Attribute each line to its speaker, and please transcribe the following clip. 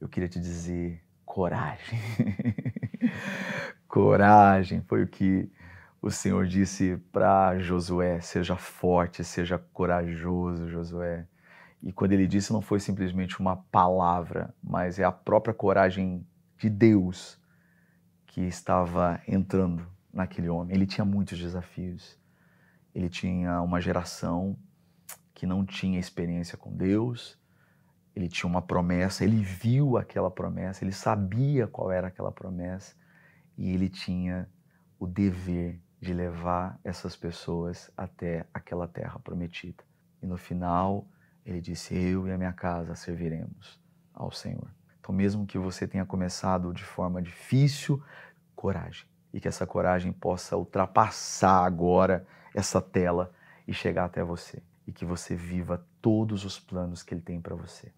Speaker 1: eu queria te dizer coragem. coragem foi o que o Senhor disse para Josué: seja forte, seja corajoso, Josué. E quando ele disse, não foi simplesmente uma palavra, mas é a própria coragem de Deus que estava entrando naquele homem. Ele tinha muitos desafios. Ele tinha uma geração que não tinha experiência com Deus, ele tinha uma promessa, ele viu aquela promessa, ele sabia qual era aquela promessa e ele tinha o dever de levar essas pessoas até aquela terra prometida. E no final, ele disse: Eu e a minha casa serviremos ao Senhor. Então, mesmo que você tenha começado de forma difícil, coragem. E que essa coragem possa ultrapassar agora essa tela e chegar até você. E que você viva todos os planos que Ele tem para você.